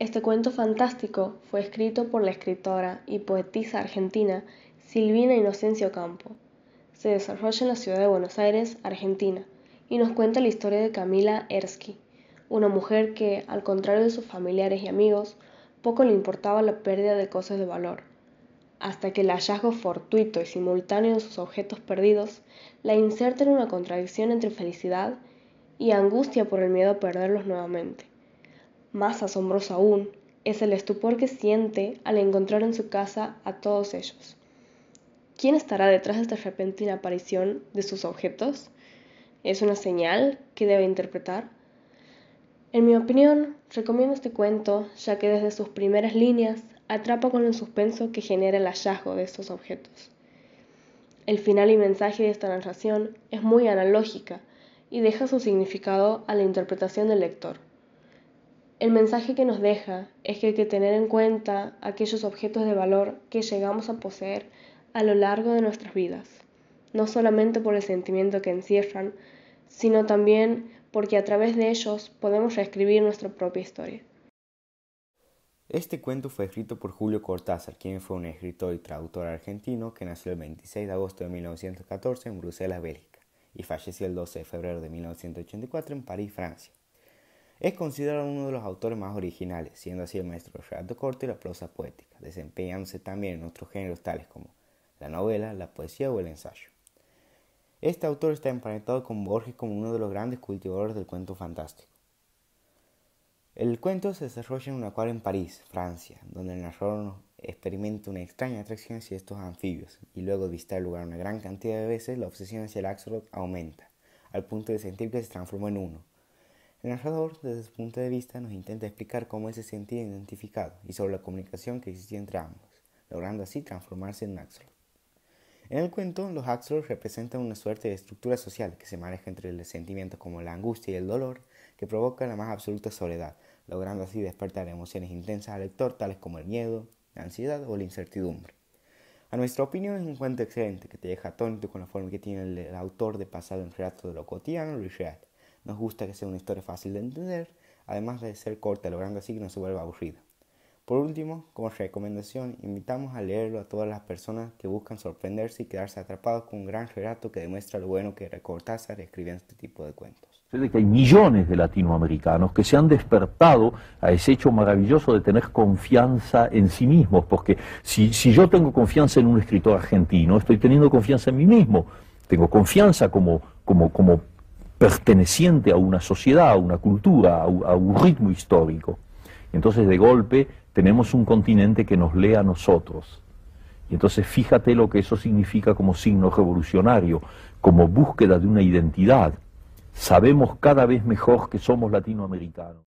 Este cuento fantástico fue escrito por la escritora y poetisa argentina Silvina Inocencio Campo. Se desarrolla en la ciudad de Buenos Aires, Argentina, y nos cuenta la historia de Camila Erski, una mujer que, al contrario de sus familiares y amigos, poco le importaba la pérdida de cosas de valor, hasta que el hallazgo fortuito y simultáneo de sus objetos perdidos la inserta en una contradicción entre felicidad y angustia por el miedo a perderlos nuevamente. Más asombroso aún es el estupor que siente al encontrar en su casa a todos ellos. ¿Quién estará detrás de esta repentina aparición de sus objetos? ¿Es una señal que debe interpretar? En mi opinión, recomiendo este cuento ya que desde sus primeras líneas atrapa con el suspenso que genera el hallazgo de estos objetos. El final y mensaje de esta narración es muy analógica y deja su significado a la interpretación del lector. El mensaje que nos deja es que hay que tener en cuenta aquellos objetos de valor que llegamos a poseer a lo largo de nuestras vidas, no solamente por el sentimiento que encierran, sino también porque a través de ellos podemos reescribir nuestra propia historia. Este cuento fue escrito por Julio Cortázar, quien fue un escritor y traductor argentino que nació el 26 de agosto de 1914 en Bruselas, Bélgica, y falleció el 12 de febrero de 1984 en París, Francia. Es considerado uno de los autores más originales, siendo así el maestro del de Corte y la prosa poética, desempeñándose también en otros géneros tales como la novela, la poesía o el ensayo. Este autor está emparentado con Borges como uno de los grandes cultivadores del cuento fantástico. El cuento se desarrolla en una acuario en París, Francia, donde el narrador experimenta una extraña atracción hacia estos anfibios, y luego de visitar el lugar una gran cantidad de veces, la obsesión hacia el axolot aumenta, al punto de sentir que se transformó en uno, el narrador, desde su punto de vista, nos intenta explicar cómo ese se sentía identificado y sobre la comunicación que existía entre ambos, logrando así transformarse en Axel. En el cuento, los Axolots representan una suerte de estructura social que se maneja entre los sentimientos como la angustia y el dolor, que provoca la más absoluta soledad, logrando así despertar emociones intensas al lector, tales como el miedo, la ansiedad o la incertidumbre. A nuestra opinión es un cuento excelente que te deja atónito con la forma que tiene el autor de pasar un relato de lo cotidiano nos gusta que sea una historia fácil de entender, además de ser corta, logrando así que no se vuelva aburrida. Por último, como recomendación, invitamos a leerlo a todas las personas que buscan sorprenderse y quedarse atrapados con un gran relato que demuestra lo bueno que era Cortázar escribiendo este tipo de cuentos. que hay millones de latinoamericanos que se han despertado a ese hecho maravilloso de tener confianza en sí mismos, porque si, yo tengo confianza en un escritor argentino, estoy teniendo confianza en mí mismo, tengo confianza como, como, como perteneciente a una sociedad, a una cultura, a un, ritmo histórico. entonces de golpe tenemos un continente que nos lee a nosotros. Y entonces fíjate lo que eso significa como signo revolucionario, como búsqueda de una identidad. Sabemos cada vez mejor que somos latinoamericanos.